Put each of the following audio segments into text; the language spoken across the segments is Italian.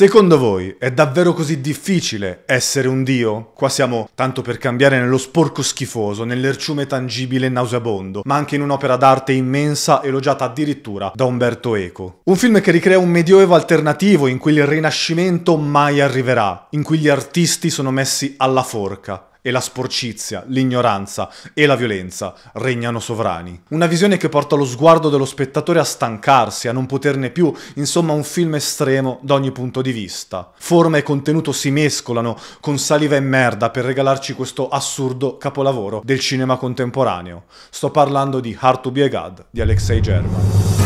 Secondo voi è davvero così difficile essere un dio? Qua siamo tanto per cambiare nello sporco schifoso, nell'erciume tangibile e nauseabondo, ma anche in un'opera d'arte immensa elogiata addirittura da Umberto Eco. Un film che ricrea un medioevo alternativo in cui il rinascimento mai arriverà, in cui gli artisti sono messi alla forca, e la sporcizia, l'ignoranza e la violenza regnano sovrani. Una visione che porta lo sguardo dello spettatore a stancarsi, a non poterne più, insomma un film estremo da ogni punto di vista. Forma e contenuto si mescolano con saliva e merda per regalarci questo assurdo capolavoro del cinema contemporaneo. Sto parlando di Hard to Be a God di Alexei German.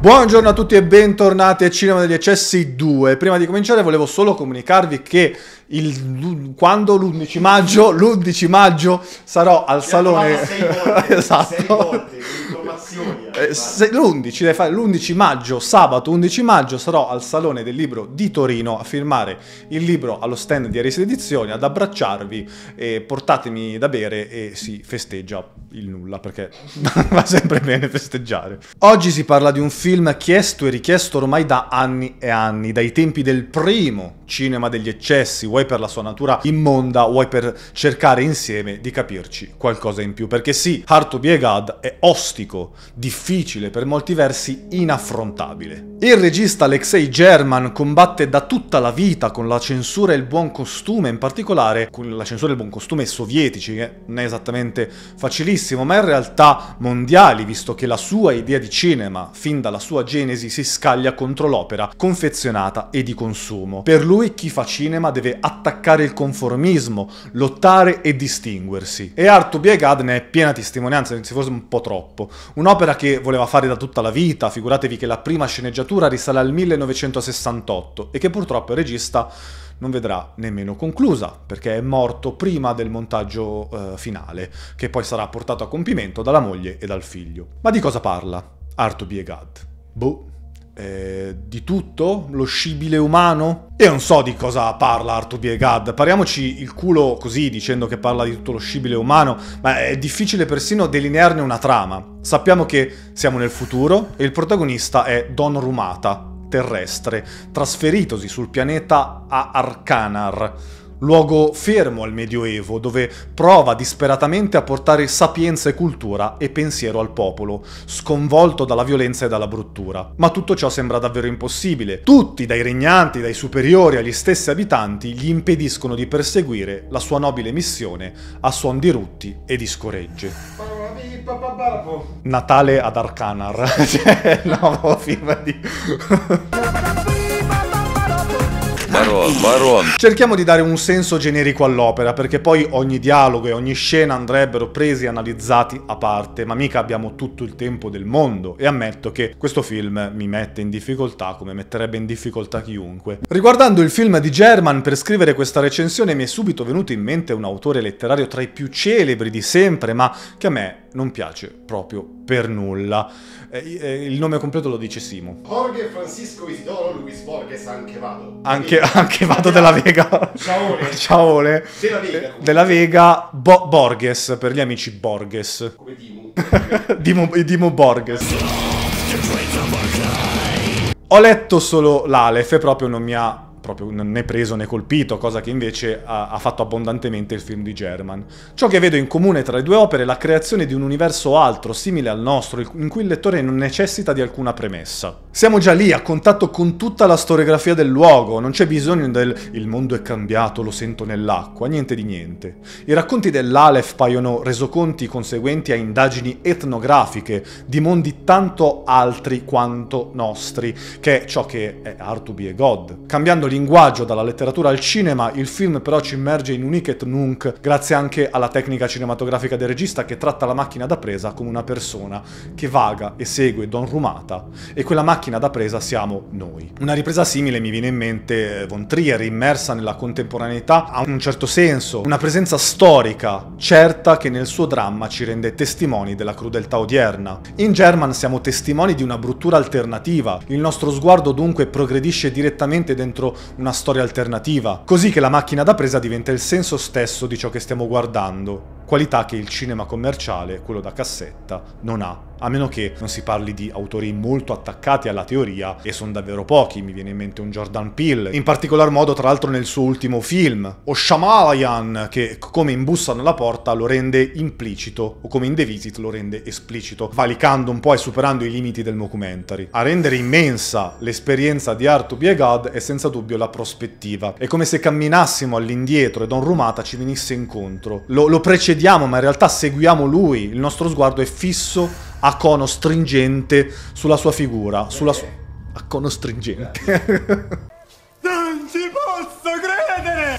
Buongiorno a tutti e bentornati a Cinema degli Eccessi 2. Prima di cominciare volevo solo comunicarvi che il, quando l'11 maggio, l'11 maggio sarò al Ci salone... Sei volte, esatto. Sei volte, eh, l'11 maggio, sabato 11 maggio, sarò al Salone del Libro di Torino a firmare il libro allo stand di Arese Edizioni, ad abbracciarvi, eh, portatemi da bere e si festeggia il nulla perché va sempre bene festeggiare. Oggi si parla di un film chiesto e richiesto ormai da anni e anni, dai tempi del primo cinema degli eccessi, vuoi per la sua natura immonda, vuoi per cercare insieme di capirci qualcosa in più. Perché sì, Heart to be a God è ostico, difficile difficile, per molti versi inaffrontabile. Il regista Alexei German combatte da tutta la vita con la censura e il buon costume, in particolare con la censura e il buon costume sovietici, che non è esattamente facilissimo, ma in realtà mondiali, visto che la sua idea di cinema, fin dalla sua genesi, si scaglia contro l'opera confezionata e di consumo. Per lui chi fa cinema deve attaccare il conformismo, lottare e distinguersi. E Art to be a God ne è piena testimonianza, anzi forse un po' troppo. Un'opera che voleva fare da tutta la vita, figuratevi che la prima sceneggiatura risale al 1968 e che purtroppo il regista non vedrà nemmeno conclusa, perché è morto prima del montaggio eh, finale, che poi sarà portato a compimento dalla moglie e dal figlio. Ma di cosa parla Art Biegad? Boh, eh, di tutto? Lo scibile umano? Io non so di cosa parla Arthur Biegad, pariamoci il culo così dicendo che parla di tutto lo scibile umano, ma è difficile persino delinearne una trama. Sappiamo che siamo nel futuro e il protagonista è Don Rumata, terrestre, trasferitosi sul pianeta a Arcanar luogo fermo al Medioevo, dove prova disperatamente a portare sapienza e cultura e pensiero al popolo, sconvolto dalla violenza e dalla bruttura. Ma tutto ciò sembra davvero impossibile. Tutti, dai regnanti, dai superiori agli stessi abitanti, gli impediscono di perseguire la sua nobile missione a suon di rutti e di scoregge. Natale ad Arcanar, cioè, no, prima di... Maron, Maron. Cerchiamo di dare un senso generico all'opera, perché poi ogni dialogo e ogni scena andrebbero presi e analizzati a parte, ma mica abbiamo tutto il tempo del mondo e ammetto che questo film mi mette in difficoltà come metterebbe in difficoltà chiunque. Riguardando il film di German, per scrivere questa recensione mi è subito venuto in mente un autore letterario tra i più celebri di sempre, ma che a me non piace proprio per nulla. Eh, eh, il nome completo lo dice Simo. Jorge Francisco Isidoro Luis Borges anche Vado. Anche, anche Vado della Vega. Ciao. Ciao. Della Vega. Eh, della Vega Bo- Borges, per gli amici Borges. Come Dimo. Dimo, Dimo Borges. Ho letto solo l'Alef e proprio non mi ha proprio né preso né colpito, cosa che invece ha, ha, fatto abbondantemente il film di German. Ciò che vedo in comune tra le due opere è la creazione di un universo altro, simile al nostro, in cui il lettore non necessita di alcuna premessa. Siamo già lì, a contatto con tutta la storiografia del luogo, non c'è bisogno del il mondo è cambiato, lo sento nell'acqua, niente di niente. I racconti dell'Aleph paiono resoconti conseguenti a indagini etnografiche di mondi tanto altri quanto nostri, che è ciò che è Artubi e God. Cambiando linguaggio, dalla letteratura al cinema, il film però ci immerge in un iket nunc, grazie anche alla tecnica cinematografica del regista che tratta la macchina da presa come una persona che vaga e segue Don Rumata e quella macchina da presa siamo noi. Una ripresa simile mi viene in mente eh, Von Trier, immersa nella contemporaneità, ha un certo senso, una presenza storica, certa che nel suo dramma ci rende testimoni della crudeltà odierna. In German siamo testimoni di una bruttura alternativa, il nostro sguardo dunque progredisce direttamente dentro una storia alternativa, così che la macchina da presa diventa il senso stesso di ciò che stiamo guardando, qualità che il cinema commerciale, quello da cassetta, non ha a meno che non si parli di autori molto attaccati alla teoria, e sono davvero pochi, mi viene in mente un Jordan Peele, in particolar modo tra l'altro nel suo ultimo film, o Shamalayan, che come imbussano la porta lo rende implicito, o come in The Visit lo rende esplicito, valicando un po' e superando i limiti del documentary. A rendere immensa l'esperienza di Art to be a God è senza dubbio la prospettiva. È come se camminassimo all'indietro e Don Rumata ci venisse incontro. Lo, lo precediamo, ma in realtà seguiamo lui, il nostro sguardo è fisso a cono stringente sulla sua figura, sulla sua... a cono stringente.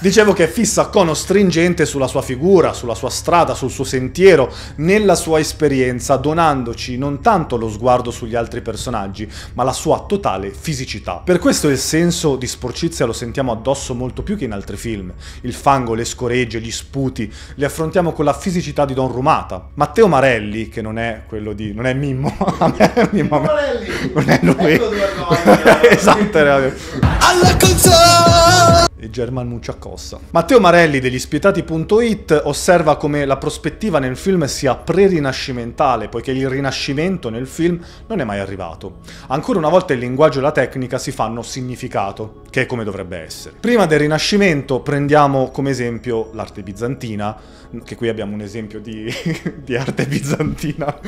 Dicevo che è fissa cono stringente sulla sua figura, sulla sua strada, sul suo sentiero, nella sua esperienza, donandoci non tanto lo sguardo sugli altri personaggi, ma la sua totale fisicità. Per questo il senso di sporcizia lo sentiamo addosso molto più che in altri film. Il fango, le scoregge, gli sputi, li affrontiamo con la fisicità di Don Rumata. Matteo Marelli, che non è quello di... non è Mimmo, a me è Mimmo, a Marelli. non è lui. Ecco esatto, era... Alla console! German Mucciacossa. Matteo Marelli degli spietati.it osserva come la prospettiva nel film sia pre-rinascimentale, poiché il rinascimento nel film non è mai arrivato. Ancora una volta il linguaggio e la tecnica si fanno significato, che è come dovrebbe essere. Prima del rinascimento prendiamo come esempio l'arte bizantina, che qui abbiamo un esempio di, di arte bizantina.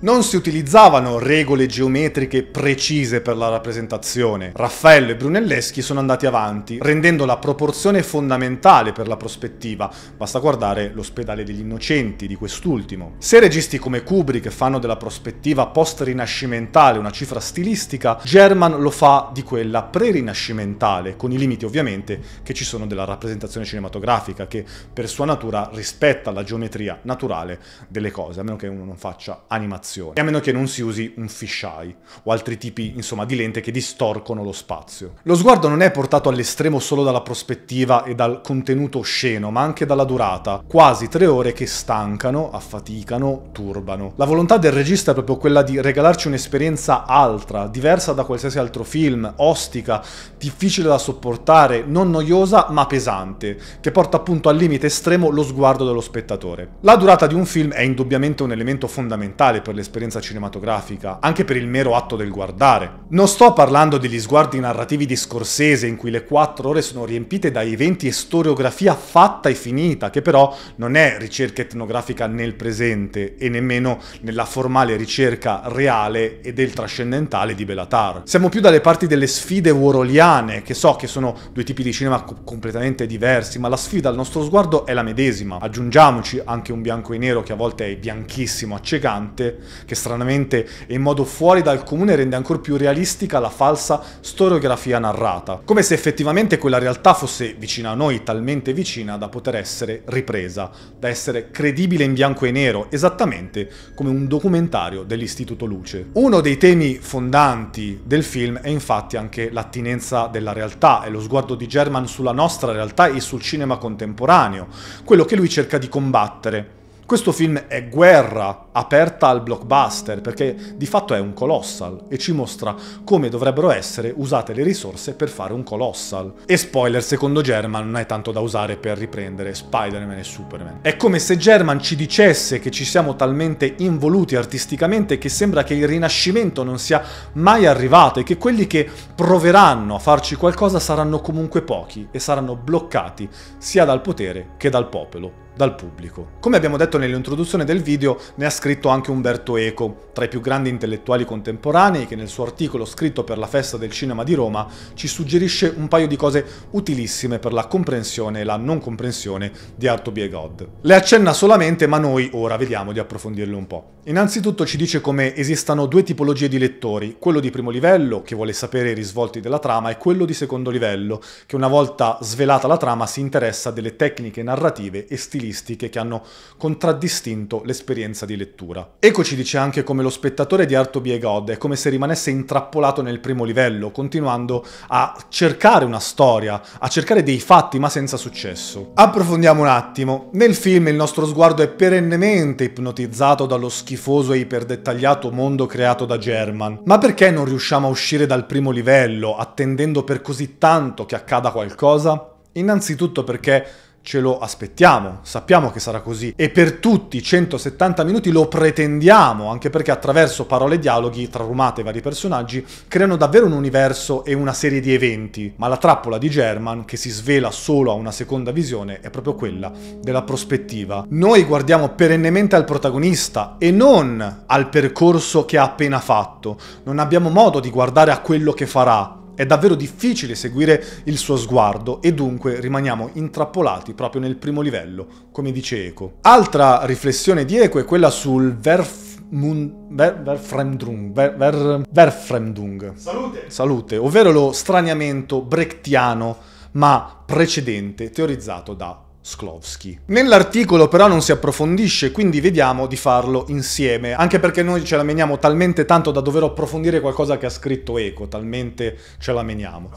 Non si utilizzavano regole geometriche precise per la rappresentazione. Raffaello e Brunelleschi sono andati avanti, prendendo la proporzione fondamentale per la prospettiva, basta guardare l'ospedale degli innocenti di quest'ultimo. Se registi come Kubrick fanno della prospettiva post-rinascimentale una cifra stilistica, German lo fa di quella pre-rinascimentale, con i limiti ovviamente che ci sono della rappresentazione cinematografica, che per sua natura rispetta la geometria naturale delle cose, a meno che uno non faccia animazione, e a meno che non si usi un fisheye o altri tipi insomma, di lente che distorcono lo spazio. Lo sguardo non è portato all'estremo solo dalla prospettiva e dal contenuto osceno, ma anche dalla durata. Quasi tre ore che stancano, affaticano, turbano. La volontà del regista è proprio quella di regalarci un'esperienza altra, diversa da qualsiasi altro film, ostica, difficile da sopportare, non noiosa ma pesante, che porta appunto al limite estremo lo sguardo dello spettatore. La durata di un film è indubbiamente un elemento fondamentale per l'esperienza cinematografica, anche per il mero atto del guardare. Non sto parlando degli sguardi narrativi di Scorsese in cui le quattro lore sono riempite da eventi e storiografia fatta e finita, che però non è ricerca etnografica nel presente e nemmeno nella formale ricerca reale e del trascendentale di Belatar. Siamo più dalle parti delle sfide woroliane, che so che sono due tipi di cinema co completamente diversi, ma la sfida al nostro sguardo è la medesima. Aggiungiamoci anche un bianco e nero che a volte è bianchissimo, accecante, che stranamente e in modo fuori dal comune rende ancora più realistica la falsa storiografia narrata. Come se effettivamente quella realtà fosse vicina a noi, talmente vicina da poter essere ripresa, da essere credibile in bianco e nero, esattamente come un documentario dell'Istituto Luce. Uno dei temi fondanti del film è infatti anche l'attinenza della realtà e lo sguardo di German sulla nostra realtà e sul cinema contemporaneo, quello che lui cerca di combattere questo film è guerra aperta al blockbuster perché di fatto è un colossal e ci mostra come dovrebbero essere usate le risorse per fare un colossal. E spoiler, secondo German non è tanto da usare per riprendere Spider-Man e Superman. È come se German ci dicesse che ci siamo talmente involuti artisticamente che sembra che il rinascimento non sia mai arrivato e che quelli che proveranno a farci qualcosa saranno comunque pochi e saranno bloccati sia dal potere che dal popolo dal pubblico. Come abbiamo detto nell'introduzione del video, ne ha scritto anche Umberto Eco, tra i più grandi intellettuali contemporanei che nel suo articolo scritto per la Festa del Cinema di Roma ci suggerisce un paio di cose utilissime per la comprensione e la non comprensione di Art to be a God. Le accenna solamente, ma noi ora vediamo di approfondirle un po'. Innanzitutto ci dice come esistano due tipologie di lettori, quello di primo livello, che vuole sapere i risvolti della trama, e quello di secondo livello, che una volta svelata la trama si interessa delle tecniche narrative e stilistiche che hanno contraddistinto l'esperienza di lettura. Eco ci dice anche come lo spettatore di Art of Be God è come se rimanesse intrappolato nel primo livello, continuando a cercare una storia, a cercare dei fatti, ma senza successo. Approfondiamo un attimo. Nel film il nostro sguardo è perennemente ipnotizzato dallo schifo schifoso e iperdettagliato mondo creato da German. Ma perché non riusciamo a uscire dal primo livello, attendendo per così tanto che accada qualcosa? Innanzitutto perché ce lo aspettiamo, sappiamo che sarà così e per tutti i 170 minuti lo pretendiamo, anche perché attraverso parole e dialoghi tra rumate e vari personaggi creano davvero un universo e una serie di eventi, ma la trappola di German che si svela solo a una seconda visione è proprio quella della prospettiva. Noi guardiamo perennemente al protagonista e non al percorso che ha appena fatto, non abbiamo modo di guardare a quello che farà, è davvero difficile seguire il suo sguardo e dunque rimaniamo intrappolati proprio nel primo livello, come dice Eco. Altra riflessione di Eco è quella sul verf Mun, ver, verfremdung, ver, ver, verfremdung. Salute. Salute, ovvero lo straniamento brechtiano ma precedente teorizzato da Sklovsky. Nell'articolo però non si approfondisce, quindi vediamo di farlo insieme, anche perché noi ce la meniamo talmente tanto da dover approfondire qualcosa che ha scritto Eco, talmente ce la meniamo.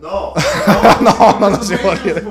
No, no, no, no non si può dire.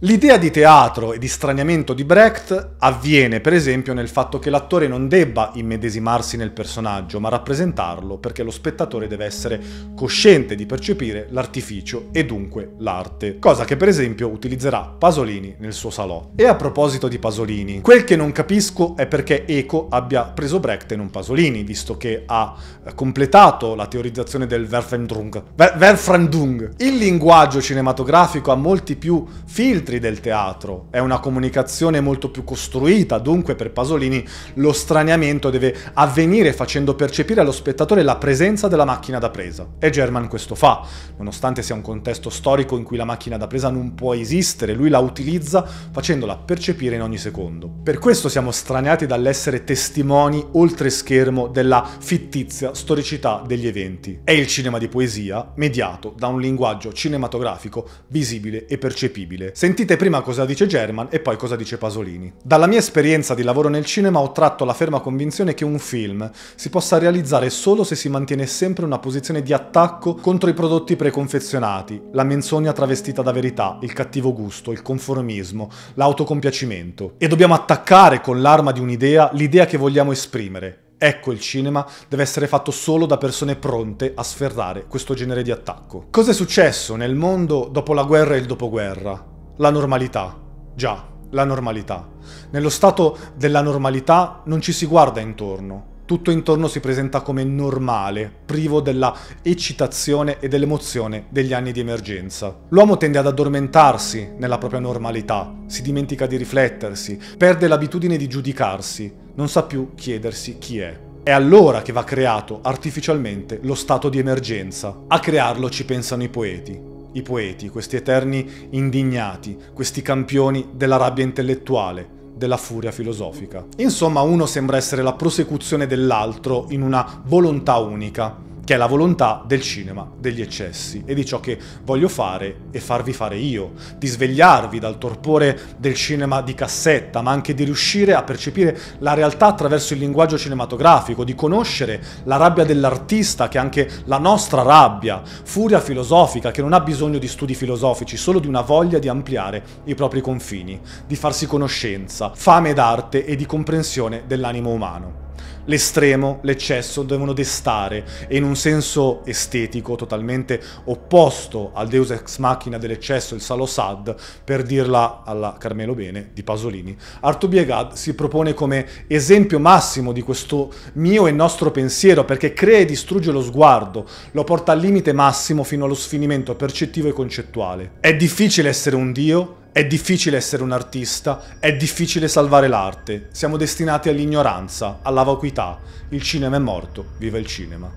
L'idea di teatro e di straniamento di Brecht avviene per esempio nel fatto che l'attore non debba immedesimarsi nel personaggio, ma rappresentarlo, perché lo spettatore deve essere cosciente di percepire l'artificio e dunque l'arte, cosa che per esempio utilizzerà Pasolini nel suo salò. E a proposito di Pasolini, quel che non capisco è perché Eco abbia preso Brecht e non Pasolini, visto che ha eh, completato la teorizzazione del Werfendung. Ver Il linguaggio cinematografico ha molti più filtri del teatro, è una comunicazione molto più costruita, dunque per Pasolini lo straniamento deve avvenire facendo percepire allo spettatore la presenza della macchina da presa. E German questo fa, nonostante sia un contesto storico in cui la macchina da presa non può esistere, lui la utilizza facendola percepire in ogni secondo. Per questo siamo straniati dall'essere testimoni oltre schermo della fittizia storicità degli eventi. È il cinema di poesia, mediato da un linguaggio cinematografico visibile e percepibile. Sentite prima cosa dice German e poi cosa dice Pasolini. Dalla mia esperienza di lavoro nel cinema ho tratto la ferma convinzione che un film si possa realizzare solo se si mantiene sempre una posizione di attacco contro i prodotti preconfezionati, la menzogna travestita da verità, il cattivo gusto, il conformismo l'egoismo, l'autocompiacimento. E dobbiamo attaccare con l'arma di un'idea l'idea che vogliamo esprimere. Ecco il cinema deve essere fatto solo da persone pronte a sferrare questo genere di attacco. Cos'è successo nel mondo dopo la guerra e il dopoguerra? La normalità. Già, la normalità. Nello stato della normalità non ci si guarda intorno, tutto intorno si presenta come normale, privo della eccitazione e dell'emozione degli anni di emergenza. L'uomo tende ad addormentarsi nella propria normalità, si dimentica di riflettersi, perde l'abitudine di giudicarsi, non sa più chiedersi chi è. È allora che va creato artificialmente lo stato di emergenza. A crearlo ci pensano i poeti. I poeti, questi eterni indignati, questi campioni della rabbia intellettuale, della furia filosofica. Insomma, uno sembra essere la prosecuzione dell'altro in una volontà unica che è la volontà del cinema, degli eccessi e di ciò che voglio fare e farvi fare io, di svegliarvi dal torpore del cinema di cassetta, ma anche di riuscire a percepire la realtà attraverso il linguaggio cinematografico, di conoscere la rabbia dell'artista, che è anche la nostra rabbia, furia filosofica che non ha bisogno di studi filosofici, solo di una voglia di ampliare i propri confini, di farsi conoscenza, fame d'arte e di comprensione dell'animo umano. L'estremo, l'eccesso devono destare e in un senso estetico totalmente opposto al deus ex machina dell'eccesso, il salo sad, per dirla alla Carmelo Bene di Pasolini, Arto Biegad si propone come esempio massimo di questo mio e nostro pensiero perché crea e distrugge lo sguardo, lo porta al limite massimo fino allo sfinimento percettivo e concettuale. È difficile essere un dio è difficile essere un artista, è difficile salvare l'arte, siamo destinati all'ignoranza, alla vacuità. Il cinema è morto, viva il cinema.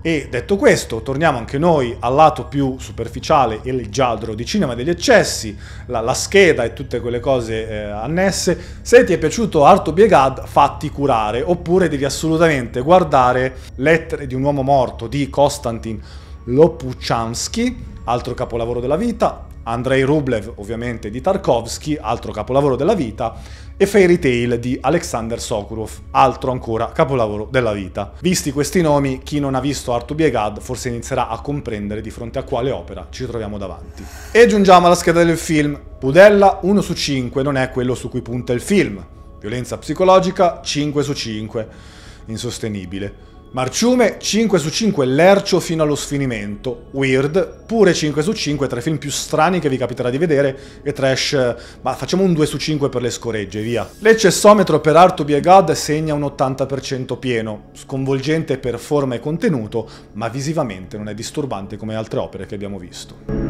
E detto questo, torniamo anche noi al lato più superficiale e leggiadro di Cinema degli Eccessi, la, la scheda e tutte quelle cose eh, annesse. Se ti è piaciuto Arto Biegad, fatti curare, oppure devi assolutamente guardare Lettere di un uomo morto di Konstantin Lopuchansky, altro capolavoro della vita, Andrei Rublev ovviamente di Tarkovsky, altro capolavoro della vita, e Fairy Tale di Alexander Sokurov, altro ancora capolavoro della vita. Visti questi nomi, chi non ha visto Art to be a God forse inizierà a comprendere di fronte a quale opera ci troviamo davanti. E giungiamo alla scheda del film. Pudella 1 su 5 non è quello su cui punta il film. Violenza psicologica 5 su 5. Insostenibile. Marciume 5 su 5 lercio fino allo sfinimento, Weird pure 5 su 5 tra i film più strani che vi capiterà di vedere e Trash, ma facciamo un 2 su 5 per le scoregge, via. L'eccessometro per Art to be a God segna un 80% pieno, sconvolgente per forma e contenuto, ma visivamente non è disturbante come altre opere che abbiamo visto.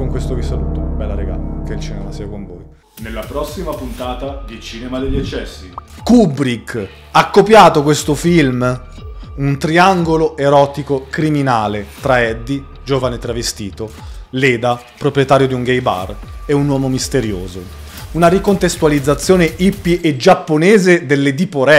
con questo vi saluto. Bella regà, che il cinema sia con voi. Nella prossima puntata di Cinema degli Eccessi. Kubrick ha copiato questo film, un triangolo erotico criminale tra Eddie, giovane travestito, Leda, proprietario di un gay bar, e un uomo misterioso. Una ricontestualizzazione hippie e giapponese delle Dipo Re.